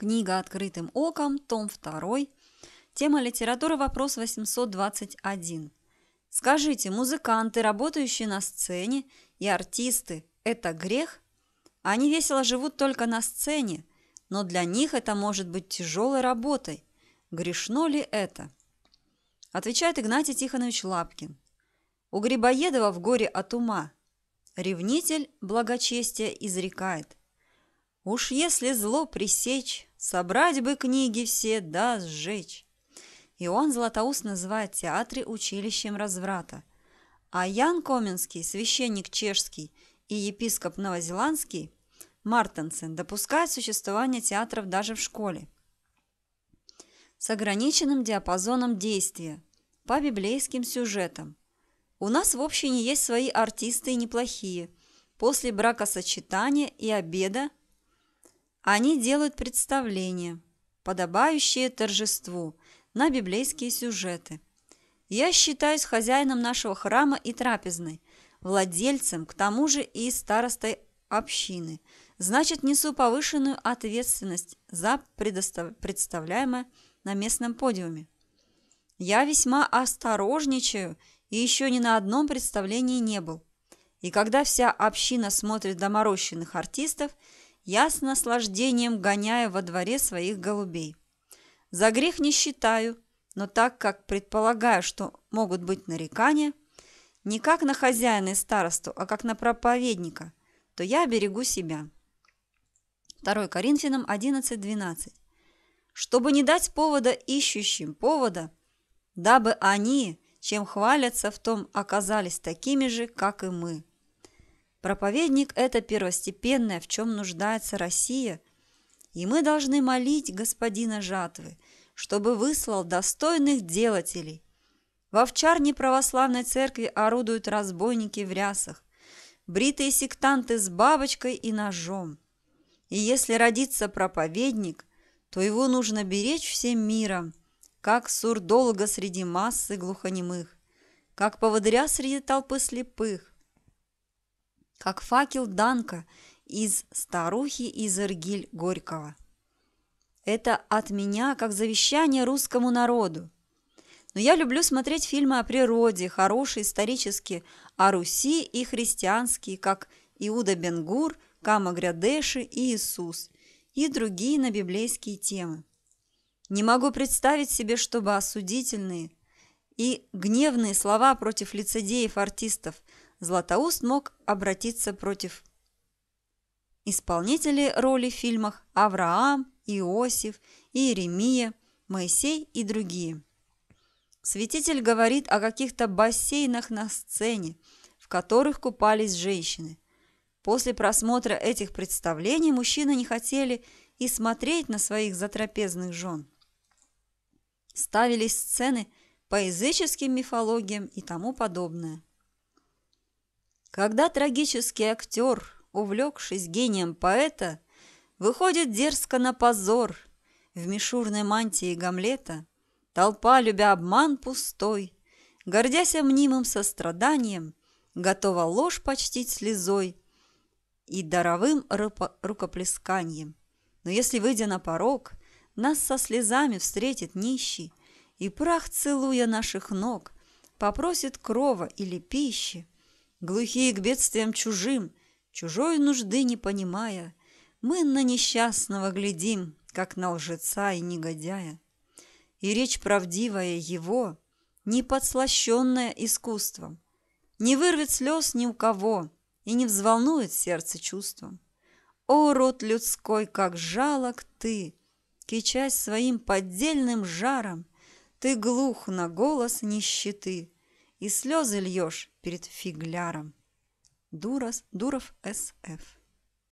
Книга «Открытым оком», том 2, тема литература, вопрос 821. Скажите, музыканты, работающие на сцене, и артисты – это грех? Они весело живут только на сцене, но для них это может быть тяжелой работой. Грешно ли это? Отвечает Игнатий Тихонович Лапкин. У Грибоедова в горе от ума. Ревнитель благочестия изрекает. Уж если зло пресечь, собрать бы книги все да сжечь. Иоанн Златоуст называет театры училищем разврата, а Ян Коменский, священник чешский и епископ новозеландский Мартенсен допускает существование театров даже в школе с ограниченным диапазоном действия по библейским сюжетам. У нас в общине есть свои артисты и неплохие. После бракосочетания и обеда – они делают представления, подобающие торжеству, на библейские сюжеты. Я считаюсь хозяином нашего храма и трапезной, владельцем, к тому же и старостой общины. Значит, несу повышенную ответственность за предостав... представляемое на местном подиуме. Я весьма осторожничаю и еще ни на одном представлении не был. И когда вся община смотрит доморощенных артистов – я с наслаждением гоняю во дворе своих голубей. За грех не считаю, но так как предполагаю, что могут быть нарекания, не как на хозяина и старосту, а как на проповедника, то я берегу себя. 2 Коринфянам 11.12 чтобы не дать повода ищущим повода, дабы они, чем хвалятся в том, оказались такими же, как и мы. Проповедник – это первостепенное, в чем нуждается Россия, и мы должны молить господина жатвы, чтобы выслал достойных делателей. В овчарне православной церкви орудуют разбойники в рясах, бритые сектанты с бабочкой и ножом. И если родится проповедник, то его нужно беречь всем миром, как сурдолога среди массы глухонемых, как поводыря среди толпы слепых, как факел Данка из «Старухи» из Иргиль Горького. Это от меня, как завещание русскому народу. Но я люблю смотреть фильмы о природе, хорошие исторические, о Руси и христианские, как Иуда Бенгур, Кама Грядеши и Иисус, и другие на библейские темы. Не могу представить себе, чтобы осудительные и гневные слова против лицедеев-артистов Златоуст мог обратиться против исполнителей роли в фильмах Авраам, Иосиф, Иеремия, Моисей и другие. Святитель говорит о каких-то бассейнах на сцене, в которых купались женщины. После просмотра этих представлений мужчины не хотели и смотреть на своих затрапезных жен. Ставились сцены по языческим мифологиям и тому подобное. Когда трагический актер, увлекшись гением поэта, выходит дерзко на позор в мишурной мантии Гамлета, толпа, любя обман пустой, гордясь мнимым состраданием, готова ложь почтить слезой и даровым рукоплесканием. Но если, выйдя на порог, нас со слезами встретит нищий, и прах, целуя наших ног, попросит крова или пищи, глухие к бедствиям чужим, чужой нужды не понимая, мы на несчастного глядим, как на лжеца и негодяя. И речь правдивая его, не подслащенная искусством, не вырвет слез ни у кого и не взволнует сердце чувством. О, род людской, как жалок ты, кичась своим поддельным жаром, ты глух на голос нищеты, и слезы льешь перед фигляром. Дурас, Дуров С.Ф.